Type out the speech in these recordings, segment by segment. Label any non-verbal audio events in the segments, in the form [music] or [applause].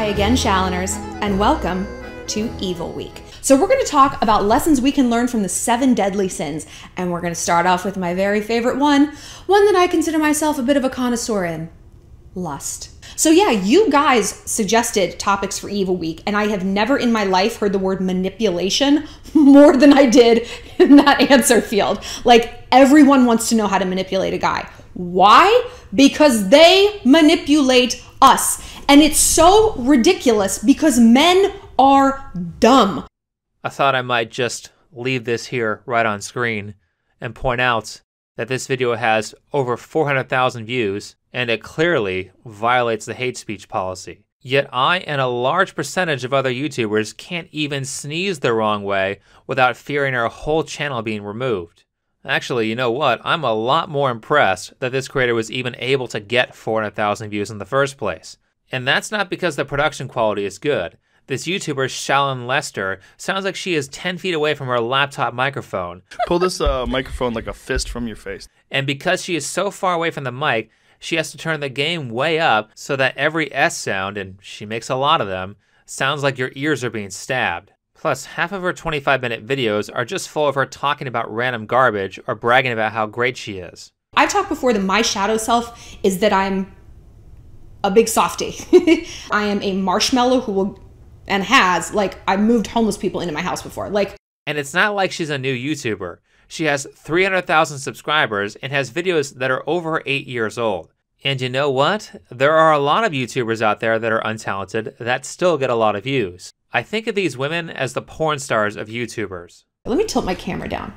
Hi again, Shaliners, and welcome to Evil Week. So, we're going to talk about lessons we can learn from the seven deadly sins, and we're going to start off with my very favorite one, one that I consider myself a bit of a connoisseur in lust. So, yeah, you guys suggested topics for Evil Week, and I have never in my life heard the word manipulation [laughs] more than I did in that answer field. Like, everyone wants to know how to manipulate a guy. Why? Because they manipulate us. And it's so ridiculous because men are dumb. I thought I might just leave this here right on screen and point out that this video has over 400,000 views and it clearly violates the hate speech policy. Yet I and a large percentage of other YouTubers can't even sneeze the wrong way without fearing our whole channel being removed. Actually, you know what? I'm a lot more impressed that this creator was even able to get 400,000 views in the first place. And that's not because the production quality is good. This YouTuber, Shallon Lester, sounds like she is 10 feet away from her laptop microphone. Pull this uh, microphone like a fist from your face. And because she is so far away from the mic, she has to turn the game way up so that every S sound, and she makes a lot of them, sounds like your ears are being stabbed. Plus, half of her 25 minute videos are just full of her talking about random garbage or bragging about how great she is. I've talked before that my shadow self is that I'm a big softie. [laughs] I am a marshmallow who will and has like I moved homeless people into my house before. Like And it's not like she's a new YouTuber. She has 300,000 subscribers and has videos that are over 8 years old. And you know what? There are a lot of YouTubers out there that are untalented that still get a lot of views. I think of these women as the porn stars of YouTubers. Let me tilt my camera down.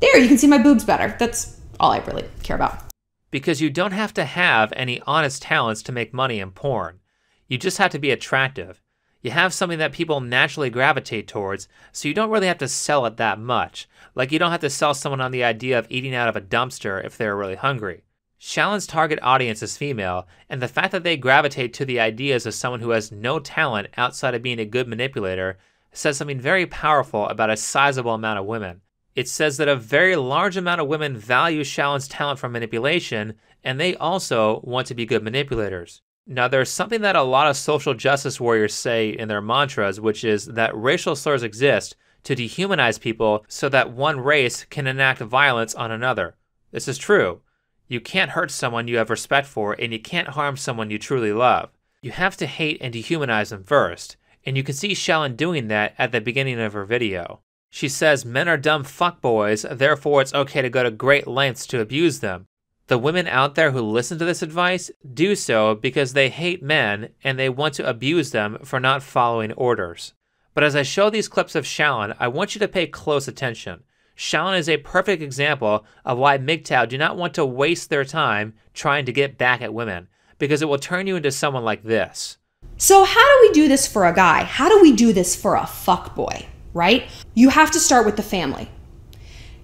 There, you can see my boobs better. That's all I really care about because you don't have to have any honest talents to make money in porn. You just have to be attractive. You have something that people naturally gravitate towards, so you don't really have to sell it that much. Like, you don't have to sell someone on the idea of eating out of a dumpster if they're really hungry. Shallon's target audience is female, and the fact that they gravitate to the ideas of someone who has no talent outside of being a good manipulator says something very powerful about a sizable amount of women it says that a very large amount of women value Shallon's talent for manipulation, and they also want to be good manipulators. Now, there's something that a lot of social justice warriors say in their mantras, which is that racial slurs exist to dehumanize people so that one race can enact violence on another. This is true. You can't hurt someone you have respect for, and you can't harm someone you truly love. You have to hate and dehumanize them first, and you can see Shallon doing that at the beginning of her video. She says men are dumb fuckboys, therefore it's okay to go to great lengths to abuse them. The women out there who listen to this advice do so because they hate men and they want to abuse them for not following orders. But as I show these clips of Shallon, I want you to pay close attention. Shallon is a perfect example of why MGTOW do not want to waste their time trying to get back at women, because it will turn you into someone like this. So, how do we do this for a guy? How do we do this for a fuckboy? right? You have to start with the family.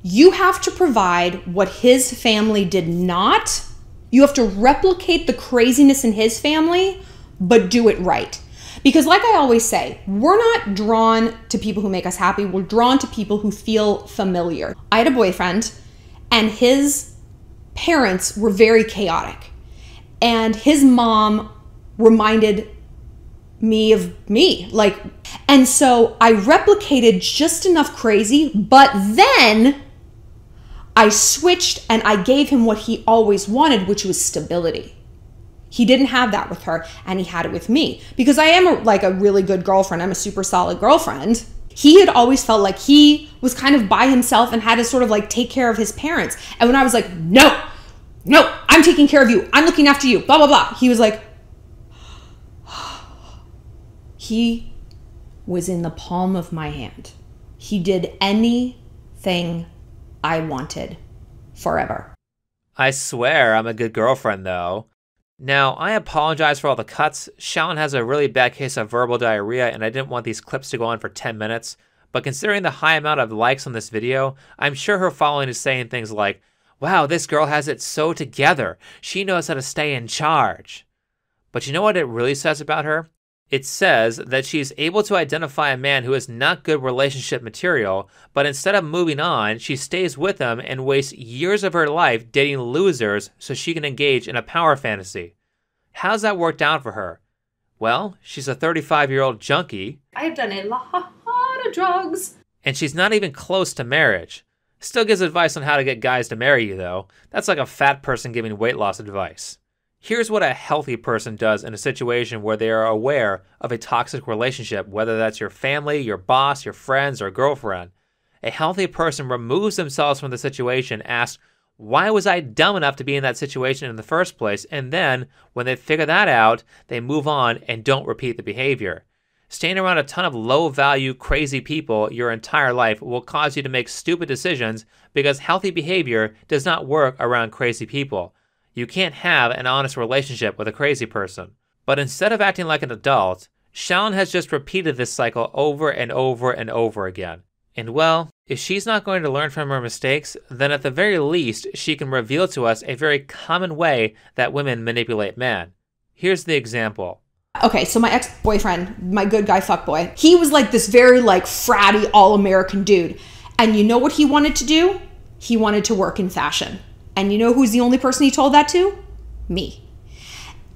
You have to provide what his family did not. You have to replicate the craziness in his family, but do it right. Because, like I always say, we're not drawn to people who make us happy, we're drawn to people who feel familiar. I had a boyfriend, and his parents were very chaotic. And his mom reminded me of me. Like, and so I replicated just enough crazy, but then I switched and I gave him what he always wanted, which was stability. He didn't have that with her, and he had it with me because I am a, like a really good girlfriend. I'm a super solid girlfriend. He had always felt like he was kind of by himself and had to sort of like take care of his parents. And when I was like, no, no, I'm taking care of you, I'm looking after you, blah, blah, blah, he was like, [gasps] he was in the palm of my hand. He did anything I wanted forever. I swear I'm a good girlfriend, though. Now, I apologize for all the cuts. Shawn has a really bad case of verbal diarrhea, and I didn't want these clips to go on for 10 minutes. But considering the high amount of likes on this video, I'm sure her following is saying things like, Wow, this girl has it so together. She knows how to stay in charge. But you know what it really says about her? it says that she's able to identify a man who is not good relationship material, but instead of moving on, she stays with him and wastes years of her life dating losers so she can engage in a power fantasy. How's that worked out for her? Well, she's a 35 year old junkie. I've done a lot of drugs. And she's not even close to marriage. Still gives advice on how to get guys to marry you, though. That's like a fat person giving weight loss advice. Here's what a healthy person does in a situation where they are aware of a toxic relationship, whether that's your family, your boss, your friends, or girlfriend. A healthy person removes themselves from the situation, asks, why was I dumb enough to be in that situation in the first place? And then, when they figure that out, they move on and don't repeat the behavior. Staying around a ton of low value, crazy people your entire life will cause you to make stupid decisions because healthy behavior does not work around crazy people. You can't have an honest relationship with a crazy person. But instead of acting like an adult, Shallon has just repeated this cycle over and over and over again. And well, if she's not going to learn from her mistakes, then at the very least, she can reveal to us a very common way that women manipulate men. Here's the example. Okay, so my ex-boyfriend, my good guy fuck boy, he was like this very like fratty all-American dude. And you know what he wanted to do? He wanted to work in fashion. And you know who's the only person he told that to? Me.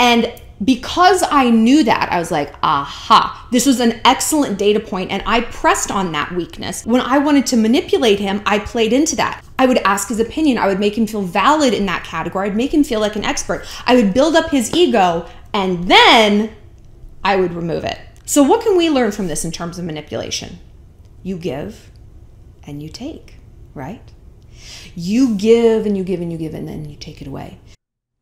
And because I knew that, I was like, aha, this was an excellent data point, and I pressed on that weakness. When I wanted to manipulate him, I played into that. I would ask his opinion, I would make him feel valid in that category, I'd make him feel like an expert. I would build up his ego, and then I would remove it. So, what can we learn from this in terms of manipulation? You give and you take, right? You give and you give and you give and then you take it away.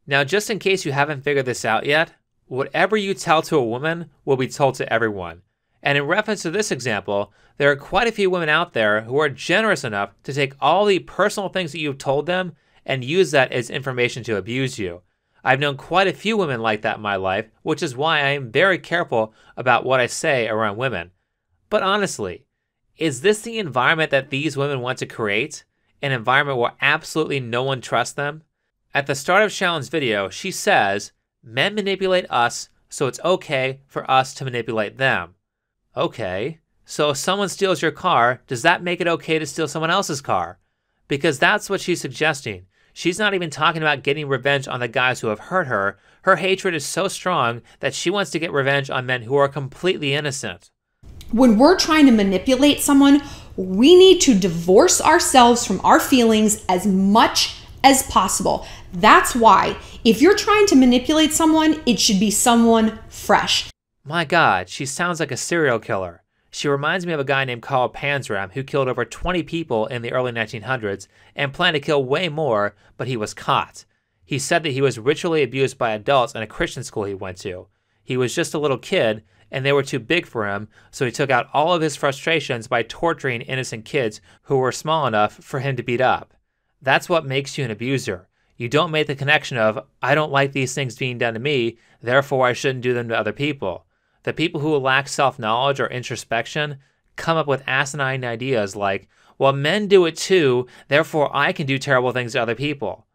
Now, just in case you haven't figured this out yet, whatever you tell to a woman will be told to everyone. And in reference to this example, there are quite a few women out there who are generous enough to take all the personal things that you've told them and use that as information to abuse you. I've known quite a few women like that in my life, which is why I am very careful about what I say around women. But honestly, is this the environment that these women want to create? an environment where absolutely no one trusts them? At the start of Shallon's video, she says, Men manipulate us, so it's okay for us to manipulate them. Okay, so if someone steals your car, does that make it okay to steal someone else's car? Because that's what she's suggesting. She's not even talking about getting revenge on the guys who have hurt her. Her hatred is so strong that she wants to get revenge on men who are completely innocent. When we're trying to manipulate someone, we need to divorce ourselves from our feelings as much as possible. That's why, if you're trying to manipulate someone, it should be someone fresh. My God, she sounds like a serial killer. She reminds me of a guy named Karl Panzram who killed over 20 people in the early 1900s and planned to kill way more, but he was caught. He said that he was ritually abused by adults in a Christian school he went to. He was just a little kid, and they were too big for him, so he took out all of his frustrations by torturing innocent kids who were small enough for him to beat up. That's what makes you an abuser. You don't make the connection of, I don't like these things being done to me, therefore I shouldn't do them to other people. The people who lack self knowledge or introspection come up with asinine ideas like, well, men do it too, therefore I can do terrible things to other people.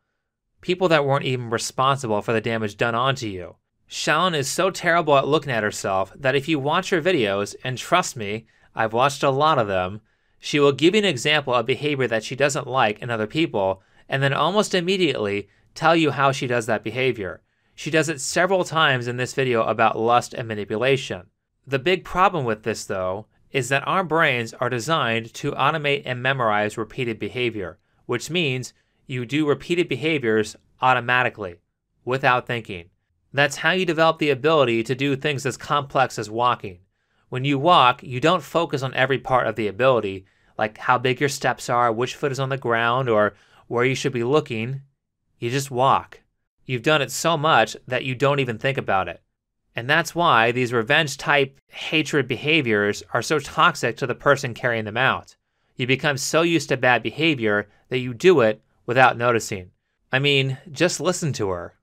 People that weren't even responsible for the damage done onto you. Shallon is so terrible at looking at herself that if you watch her videos, and trust me, I've watched a lot of them, she will give you an example of behavior that she doesn't like in other people, and then almost immediately tell you how she does that behavior. She does it several times in this video about lust and manipulation. The big problem with this, though, is that our brains are designed to automate and memorize repeated behavior, which means you do repeated behaviors automatically, without thinking. That's how you develop the ability to do things as complex as walking. When you walk, you don't focus on every part of the ability, like how big your steps are, which foot is on the ground, or where you should be looking. You just walk. You've done it so much that you don't even think about it. And that's why these revenge type hatred behaviors are so toxic to the person carrying them out. You become so used to bad behavior that you do it without noticing. I mean, just listen to her.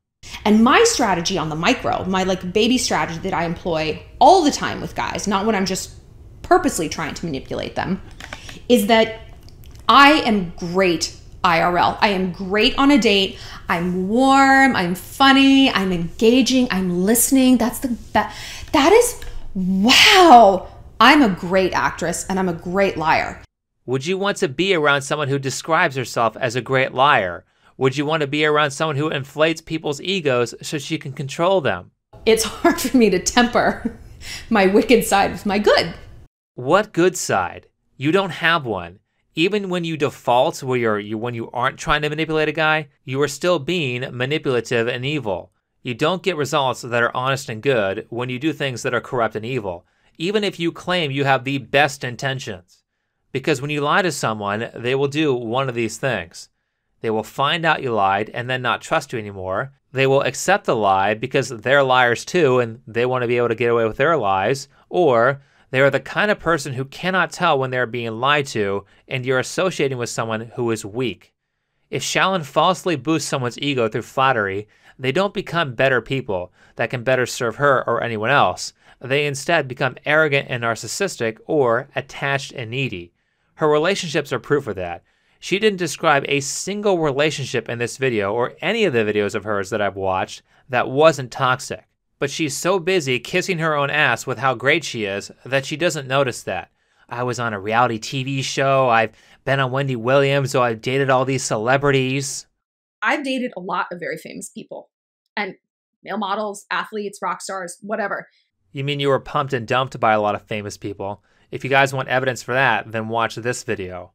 And my strategy on the micro, my like baby strategy that I employ all the time with guys, not when I'm just purposely trying to manipulate them, is that I am great IRL. I am great on a date. I'm warm, I'm funny, I'm engaging, I'm listening. That's the best. That is wow. I'm a great actress and I'm a great liar. Would you want to be around someone who describes herself as a great liar? Would you want to be around someone who inflates people's egos so she can control them? It's hard for me to temper [laughs] my wicked side with my good. What good side? You don't have one. Even when you default where you're you, when you aren't trying to manipulate a guy, you are still being manipulative and evil. You don't get results that are honest and good when you do things that are corrupt and evil, even if you claim you have the best intentions. Because when you lie to someone, they will do one of these things. They will find out you lied and then not trust you anymore. They will accept the lie because they're liars too and they want to be able to get away with their lies. Or they are the kind of person who cannot tell when they are being lied to and you're associating with someone who is weak. If Shallon falsely boosts someone's ego through flattery, they don't become better people that can better serve her or anyone else. They instead become arrogant and narcissistic or attached and needy. Her relationships are proof of that. She didn't describe a single relationship in this video or any of the videos of hers that I've watched that wasn't toxic. But she's so busy kissing her own ass with how great she is that she doesn't notice that. I was on a reality TV show, I've been on Wendy Williams, so I've dated all these celebrities. I've dated a lot of very famous people and male models, athletes, rock stars, whatever. You mean you were pumped and dumped by a lot of famous people? If you guys want evidence for that, then watch this video.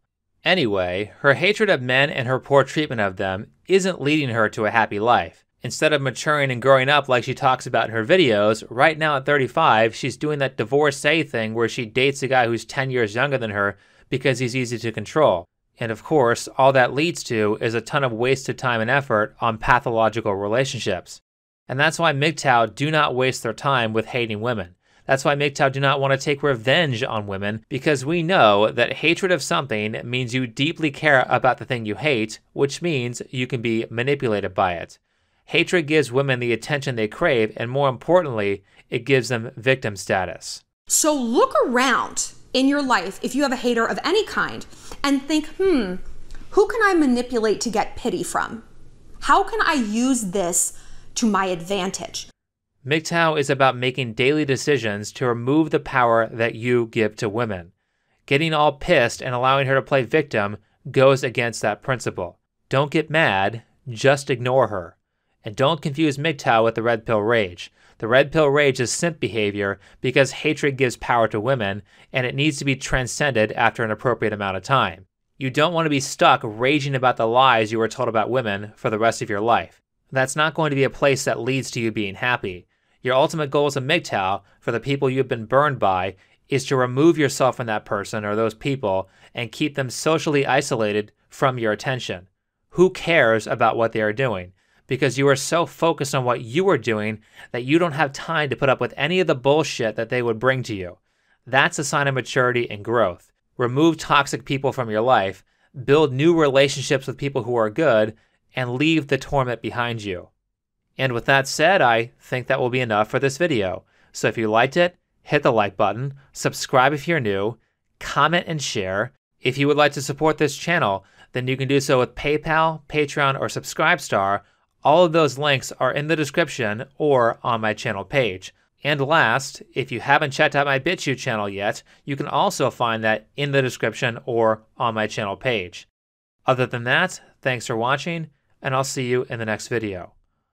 Anyway, her hatred of men and her poor treatment of them isn't leading her to a happy life. Instead of maturing and growing up like she talks about in her videos, right now at 35, she's doing that divorcee thing where she dates a guy who's 10 years younger than her because he's easy to control. And of course, all that leads to is a ton of wasted time and effort on pathological relationships. And that's why MGTOW do not waste their time with hating women. That's why MGTOW do not want to take revenge on women, because we know that hatred of something means you deeply care about the thing you hate, which means you can be manipulated by it. Hatred gives women the attention they crave, and more importantly, it gives them victim status. So look around in your life if you have a hater of any kind and think, hmm, who can I manipulate to get pity from? How can I use this to my advantage? MGTOW is about making daily decisions to remove the power that you give to women. Getting all pissed and allowing her to play victim goes against that principle. Don't get mad, just ignore her. And don't confuse MGTOW with the red pill rage. The red pill rage is simp behavior because hatred gives power to women and it needs to be transcended after an appropriate amount of time. You don't want to be stuck raging about the lies you were told about women for the rest of your life. That's not going to be a place that leads to you being happy. Your ultimate goal as a MGTOW for the people you've been burned by is to remove yourself from that person or those people and keep them socially isolated from your attention. Who cares about what they are doing? Because you are so focused on what you are doing that you don't have time to put up with any of the bullshit that they would bring to you. That's a sign of maturity and growth. Remove toxic people from your life, build new relationships with people who are good, and leave the torment behind you. And with that said, I think that will be enough for this video. So if you liked it, hit the like button, subscribe if you're new, comment and share. If you would like to support this channel, then you can do so with PayPal, Patreon, or Subscribestar. All of those links are in the description or on my channel page. And last, if you haven't checked out my BitChute channel yet, you can also find that in the description or on my channel page. Other than that, thanks for watching, and I'll see you in the next video.